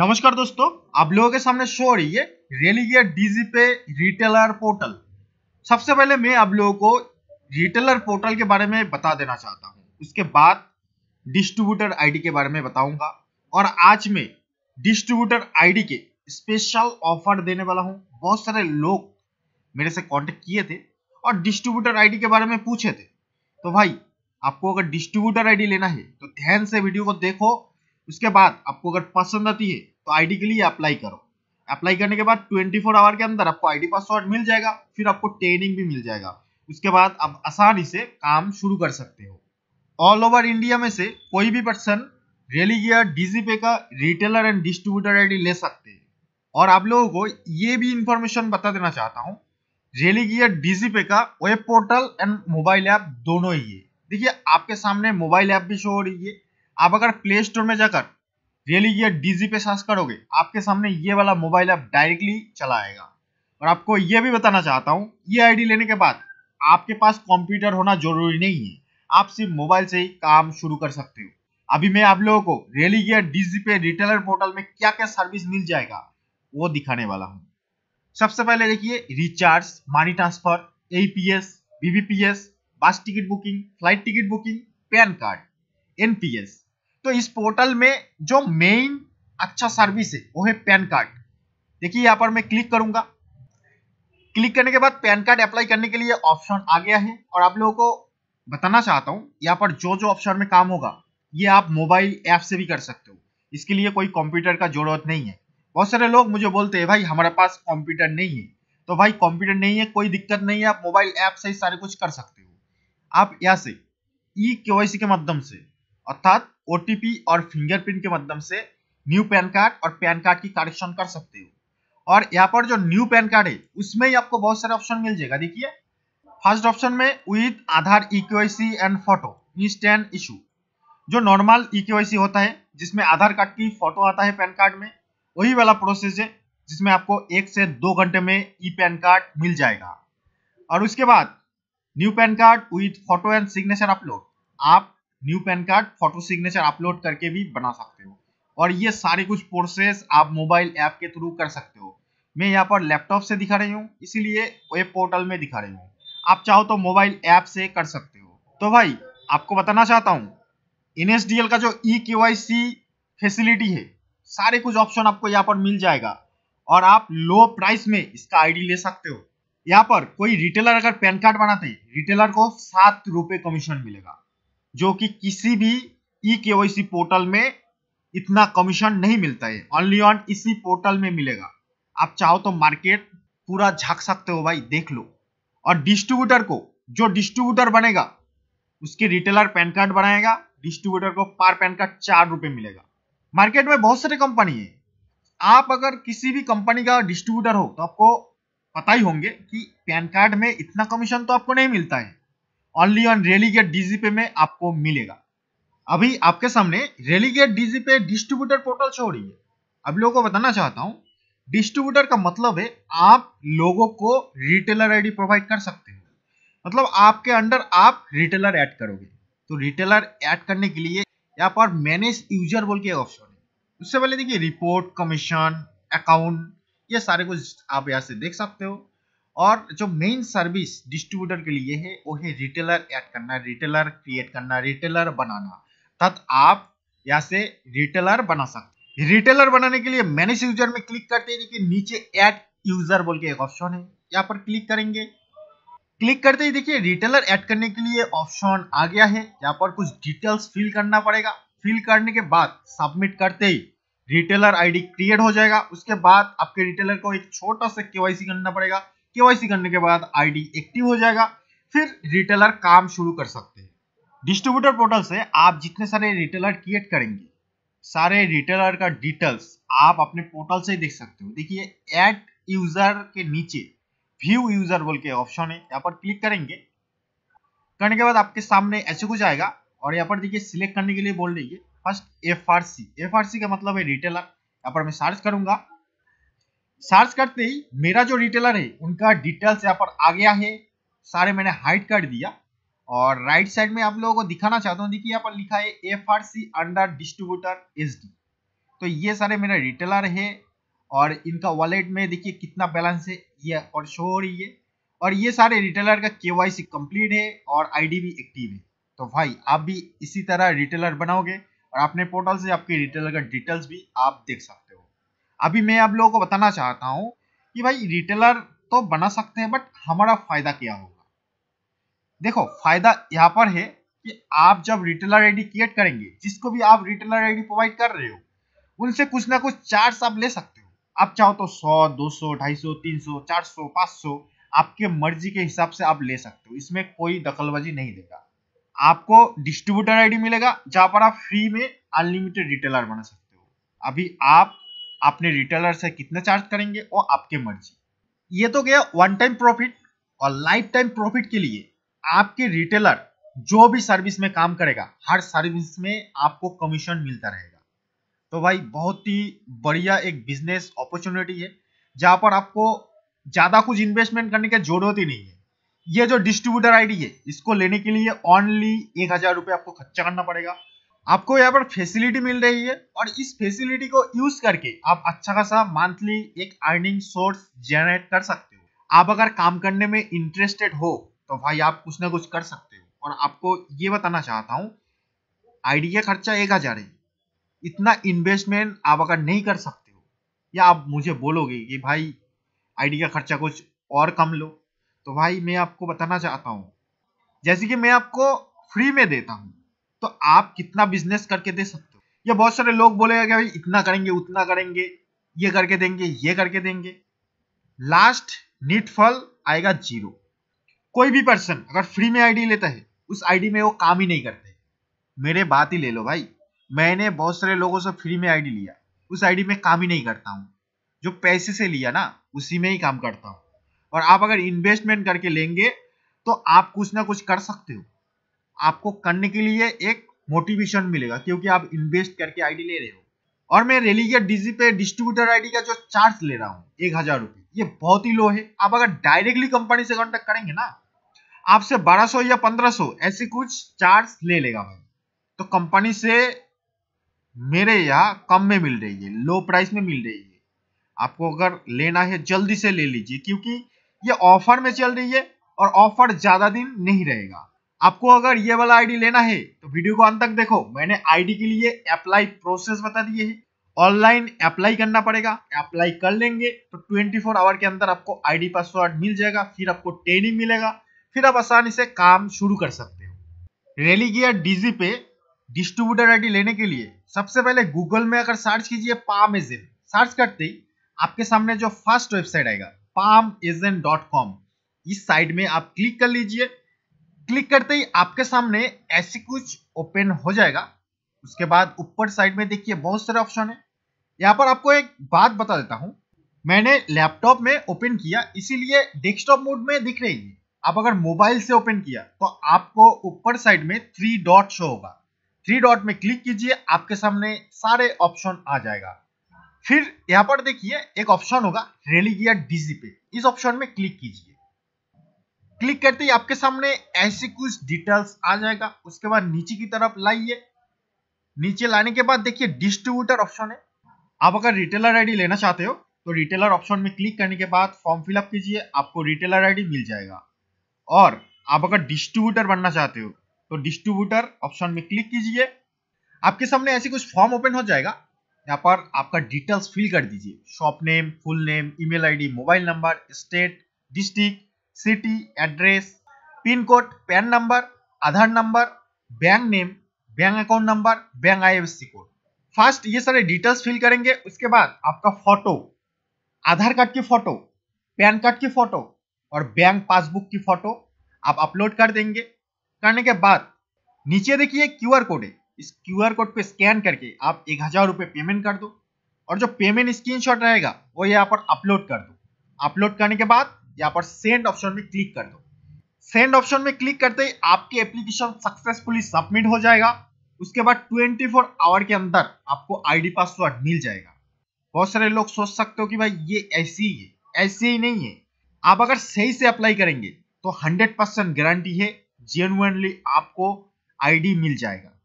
नमस्कार दोस्तों आप लोगों के सामने शो हो रही है Religare Digipay retailer portal सबसे पहले मैं आप लोगों को रिटेलर पोर्टल के बारे में बता देना चाहता हूं उसके बाद डिस्ट्रीब्यूटर आईडी के बारे में बताऊंगा और आज मैं डिस्ट्रीब्यूटर आईडी के स्पेशल ऑफर देने वाला हूं बहुत सारे लोग मेरे से कॉन्टेक्ट किए थे और डिस्ट्रीब्यूटर आई के बारे में पूछे थे तो भाई आपको अगर डिस्ट्रीब्यूटर आई लेना है तो ध्यान से वीडियो को देखो उसके बाद आपको अगर पसंद आती है तो आईडी के लिए अप्लाई करो अप्लाई करने के बाद 24 आवर के अंदर आपको आईडी पासवर्ड मिल जाएगा फिर आपको ट्रेनिंग भी मिल जाएगा उसके बाद आप आसानी से काम शुरू कर सकते हो ऑल ओवर इंडिया में से कोई भी पर्सन रेलीगियर डीजीपे का रिटेलर एंड डिस्ट्रीब्यूटर आईडी ले सकते हैं और आप लोगों को ये भी इंफॉर्मेशन बता देना चाहता हूँ रेलीगियर डीजीपे का web portal and mobile app दोनों ही है देखिए आपके सामने मोबाइल ऐप भी शो हो रही है आप अगर प्ले स्टोर में जाकर Religare Digipay search करोगे आपके सामने ये वाला मोबाइल ऐप डायरेक्टली चला आएगा और आपको ये भी बताना चाहता हूँ ये आईडी लेने के बाद आपके पास कंप्यूटर होना जरूरी नहीं है आप सिर्फ मोबाइल से ही काम शुरू कर सकते हो अभी मैं आप लोगों को Religare Digipay retailer portal में क्या क्या सर्विस मिल जाएगा वो दिखाने वाला हूँ सबसे पहले देखिए recharge money transfer A P bus ticket booking flight ticket booking PAN card N P S तो इस पोर्टल में जो मेन अच्छा सर्विस है वो है पैन कार्ड देखिए यहाँ पर मैं क्लिक करूंगा क्लिक करने के बाद पैन कार्ड अप्लाई करने के लिए ऑप्शन आ गया है और आप लोगों को बताना चाहता हूँ यहाँ पर जो जो ऑप्शन में काम होगा ये आप मोबाइल ऐप से भी कर सकते हो इसके लिए कोई कंप्यूटर का जरूरत नहीं है बहुत सारे लोग मुझे बोलते हैं भाई हमारे पास कंप्यूटर नहीं है तो भाई कंप्यूटर नहीं है कोई दिक्कत नहीं है आप मोबाइल ऐप से ही सारे कुछ कर सकते हो आप यहाँ से ई के के माध्यम से अर्थात ओटीपी और फिंगरप्रिंट के माध्यम से न्यू पैन कार्ड और पैन कार्ड की कलेक्शन कर सकते हो और यहाँ पर जो न्यू पैन कार्ड है उसमें ही आपको बहुत सारे ऑप्शन मिल जाएगा देखिए फर्स्ट ऑप्शन में विथ आधार इक्वेसी एंड फोटो इंस्टेंट इशू जो नॉर्मल इक्वेसी e होता है जिसमें आधार कार्ड की फोटो आता है पैन कार्ड में वही वाला प्रोसेस है जिसमें आपको एक से दो घंटे में ई पैन कार्ड मिल जाएगा और उसके बाद new PAN card with photo and signature upload आप new PAN card photo signature upload करके भी बना सकते हो और ये सारे कुछ प्रोसेस आप मोबाइल ऐप के थ्रू कर सकते हो मैं यहाँ पर लैपटॉप से दिखा रही हूँ इसीलिए वेब पोर्टल में दिखा रही हूँ आप चाहो तो मोबाइल ऐप से कर सकते हो तो भाई आपको बताना चाहता हूँ एन का जो ई के फैसिलिटी है सारे कुछ ऑप्शन आपको यहाँ पर मिल जाएगा और आप लो प्राइस में इसका आईडी ले सकते हो यहाँ पर कोई रिटेलर अगर पैन कार्ड बनाते हैं रिटेलर को सात रुपए कमीशन मिलेगा जो कि किसी भी ई के पोर्टल में इतना कमीशन नहीं मिलता है ऑनली ऑन इसी पोर्टल में मिलेगा आप चाहो तो मार्केट पूरा झाक सकते हो भाई देख लो और डिस्ट्रीब्यूटर को जो डिस्ट्रीब्यूटर बनेगा उसके रिटेलर पैन कार्ड बनाएगा डिस्ट्रीब्यूटर को पार पैन कार्ड चार रुपए मिलेगा मार्केट में बहुत सारी कंपनी है आप अगर किसी भी कंपनी का डिस्ट्रीब्यूटर हो तो आपको पता ही होंगे कि पैन कार्ड में इतना कमीशन तो आपको नहीं मिलता है ओनली ऑन रेलीगेट डीजीपे में आपको मिलेगा अभी आपके सामने Religare Digipay distributor portal show रही है अब लोगों को बताना चाहता हूँ डिस्ट्रीब्यूटर का मतलब है आप लोगों को रिटेलर आईडी प्रोवाइड कर सकते हैं मतलब आपके अंडर आप रिटेलर ऐड करोगे तो रिटेलर ऐड करने के लिए यहाँ पर मैनेज यूजर बोल के एक ऑप्शन है उससे पहले देखिए रिपोर्ट कमीशन अकाउंट ये सारे कुछ आप यहाँ से देख सकते हो और जो मेन सर्विस डिस्ट्रीब्यूटर के लिए है वो है रिटेलर ऐड करना रिटेलर क्रिएट करना रिटेलर बनाना तथा आप यहाँ से रिटेलर बना सकते रिटेलर बनाने के लिए मैनेज यूजर में क्लिक करते ही देखिए नीचे ऐड यूजर बोल के एक ऑप्शन है यहाँ पर क्लिक करेंगे क्लिक करते ही देखिए रिटेलर ऐड करने के लिए ऑप्शन आ गया है यहाँ पर कुछ डिटेल्स फिल करना पड़ेगा फिल करने के बाद सबमिट करते ही रिटेलर आईडी क्रिएट हो जाएगा उसके बाद आपके रिटेलर को एक छोटा सा केवाईसी करना पड़ेगा केवाईसी करने के बाद आईडी एक्टिव हो जाएगा फिर रिटेलर काम शुरू कर सकते हैं डिस्ट्रीब्यूटर पोर्टल से आप जितने सारे रिटेलर क्रिएट करेंगे सारे रिटेलर का डिटेल्स आप अपने पोर्टल से देख सकते हो देखिए एट यूजर के नीचे व्यू यूजर बोल के ऑप्शन है यहाँ पर क्लिक करेंगे करने के बाद आपके सामने ऐसे कुछ आएगा और यहाँ पर देखिए सिलेक्ट करने के लिए बोल रही है first F R C F R C का मतलब है रिटेलर यहाँ पर मैं सर्च करूंगा सर्च करते ही मेरा जो रिटेलर है उनका डिटेल्स यहाँ पर आ गया है सारे मैंने हाइड कर दिया और राइट साइड में आप लोगों को दिखाना चाहता हूँ देखिए यहाँ पर लिखा है F R C under distributor S D तो ये सारे मेरे रिटेलर है और इनका वॉलेट में देखिए कितना बैलेंस है ये और शो हो रही है और ये सारे रिटेलर का के वाई सी कम्प्लीट है और डी भी एक्टिव है तो भाई आप भी इसी तरह रिटेलर बनाओगे और अपने पोर्टल से आपके रिटेलर का डिटेल्स भी आप देख सकते अभी मैं आप लोगों को बताना चाहता हूं कि भाई रिटेलर तो बना सकते हैं बट हमारा फायदा क्या होगा देखो फायदा यहाँ पर है कि आप जब रिटेलर आईडी क्रिएट करेंगे जिसको भी आप रिटेलर आईडी प्रोवाइड कर रहे हो उनसे कुछ ना कुछ चार्ज आप ले सकते हो आप चाहो तो तीन सौ चार सौ 400, सौ आपके मर्जी के हिसाब से आप ले सकते हो इसमें कोई दखलबाजी नहीं देगा आपको डिस्ट्रीब्यूटर आईडी मिलेगा जहां पर आप फ्री में अनलिमिटेड रिटेलर बना सकते हो अभी आप आपने रिटेलर से कितना चार्ज करेंगे वो आपके मर्जी ये तो गया वन टाइम प्रॉफिट और लाइफ टाइम प्रॉफिट के लिए आपके रिटेलर जो भी सर्विस में काम करेगा हर सर्विस में आपको कमीशन मिलता रहेगा तो भाई बहुत ही बढ़िया एक बिजनेस अपॉर्चुनिटी है जहां पर आपको ज़्यादा कुछ इन्वेस्टमेंट करने की जरूरत ही नहीं है ये जो डिस्ट्रीब्यूटर आईडी है इसको लेने के लिए ओनली एक हज़ार रुपये आपको खर्चा करना पड़ेगा आपको यहाँ पर फैसिलिटी मिल रही है और इस फैसिलिटी को यूज करके आप अच्छा खासा मंथली एक अर्निंग सोर्स जनरेट कर सकते हो आप अगर काम करने में इंटरेस्टेड हो तो भाई आप कुछ ना कुछ कर सकते हो और आपको ये बताना चाहता हूँ आईडी का खर्चा एक हजार है इतना इन्वेस्टमेंट आप अगर नहीं कर सकते हो या आप मुझे बोलोगे कि भाई आईडी का खर्चा कुछ और कम लो तो भाई मैं आपको बताना चाहता हूँ जैसे कि मैं आपको फ्री में देता हूँ तो आप कितना बिजनेस करके दे सकते हो या बहुत सारे लोग बोलेगा कि भाई इतना करेंगे उतना करेंगे ये करके देंगे ये करके देंगे लास्ट नीट फल आएगा जीरो कोई भी पर्सन अगर फ्री में आईडी लेता है उस आईडी में वो काम ही नहीं करते मेरे बात ही ले लो भाई मैंने बहुत सारे लोगों से फ्री में आईडी लिया उस आईडी में काम ही नहीं करता हूँ जो पैसे से लिया ना उसी में ही काम करता हूँ और आप अगर इन्वेस्टमेंट करके लेंगे तो आप कुछ ना कुछ कर सकते हो आपको करने के लिए एक मोटिवेशन मिलेगा क्योंकि आप इन्वेस्ट करके आईडी ले रहे हो और मैं Religare Digipay distributor ID का जो चार्ज ले रहा हूँ एक हजार रुपये ये बहुत ही लो है आप अगर डायरेक्टली कंपनी से कॉन्टेक्ट करेंगे ना आपसे 1200 या 1500 ऐसे कुछ चार्ज ले लेगा भाई तो कंपनी से मेरे यहाँ कम में मिल रही है लो प्राइस में मिल रही है आपको अगर लेना है जल्दी से ले लीजिए क्योंकि ये ऑफर में चल रही है और ऑफर ज़्यादा दिन नहीं रहेगा आपको अगर ये वाला आईडी लेना है तो वीडियो को अंत तक देखो मैंने आईडी के लिए अप्लाई प्रोसेस बता दिए है ऑनलाइन अप्लाई करना पड़ेगा अप्लाई कर लेंगे तो 24 आवर के अंदर आपको आईडी पासवर्ड मिल जाएगा फिर आपको ट्रेनिंग मिलेगा फिर आप आसानी से काम शुरू कर सकते हो Religare Digipay distributor ID लेने के लिए सबसे पहले गूगल में अगर सर्च कीजिए पाम एजेंट सर्च करते ही आपके सामने जो फर्स्ट वेबसाइट आएगा पाम इस साइट में आप क्लिक कर लीजिए क्लिक करते ही आपके सामने ऐसी कुछ ओपन हो जाएगा उसके बाद ऊपर साइड में देखिए बहुत सारे ऑप्शन है यहाँ पर आपको एक बात बता देता हूँ मैंने लैपटॉप में ओपन किया इसीलिए डेस्कटॉप मोड में दिख रही है आप अगर मोबाइल से ओपन किया तो आपको ऊपर साइड में थ्री डॉट शो होगा थ्री डॉट में क्लिक कीजिए आपके सामने सारे ऑप्शन आ जाएगा फिर यहाँ पर देखिए एक ऑप्शन होगा रेलिगिया डीजी पे इस ऑप्शन में क्लिक कीजिए क्लिक करते ही आपके सामने ऐसे कुछ डिटेल्स आ जाएगा उसके बाद नीचे की तरफ लाइए नीचे लाने के बाद देखिए डिस्ट्रीब्यूटर ऑप्शन है आप अगर रिटेलर आईडी लेना चाहते हो तो रिटेलर ऑप्शन में क्लिक करने के बाद फॉर्म फिलअप कीजिए आपको रिटेलर आईडी मिल जाएगा और आप अगर डिस्ट्रीब्यूटर बनना चाहते हो तो डिस्ट्रीब्यूटर ऑप्शन में क्लिक कीजिए आपके सामने ऐसे कुछ फॉर्म ओपन हो जाएगा यहाँ पर आपका डिटेल्स फिल कर दीजिए shop name full name email ID mobile number state district city address pin code PAN number Aadhaar number bank name bank account number bank IFSC code first ये सारे डिटेल्स फिल करेंगे उसके बाद आपका फोटो आधार कार्ड की photo PAN card की photo और bank passbook की फोटो आप अपलोड कर देंगे करने के बाद नीचे देखिए क्यू आर कोड है इस क्यू आर कोड को स्कैन करके आप एक हजार रुपये पेमेंट कर दो और जो पेमेंट शॉट रहेगा वो यहाँ पर अपलोड कर दो अपलोड करने के बाद यहाँ पर सेंड ऑप्शन में क्लिक कर दो सेंड ऑप्शन में क्लिक करते ही आपकी एप्लीकेशन सक्सेसफुली सबमिट हो जाएगा उसके बाद 24 आवर के अंदर आपको आईडी पासवर्ड मिल जाएगा बहुत सारे लोग सोच सकते हो कि भाई ये ऐसी ही है ऐसे ही नहीं है आप अगर सही से अप्लाई करेंगे तो 100 परसेंट गारंटी है जेनुअनली आपको आईडी मिल जाएगा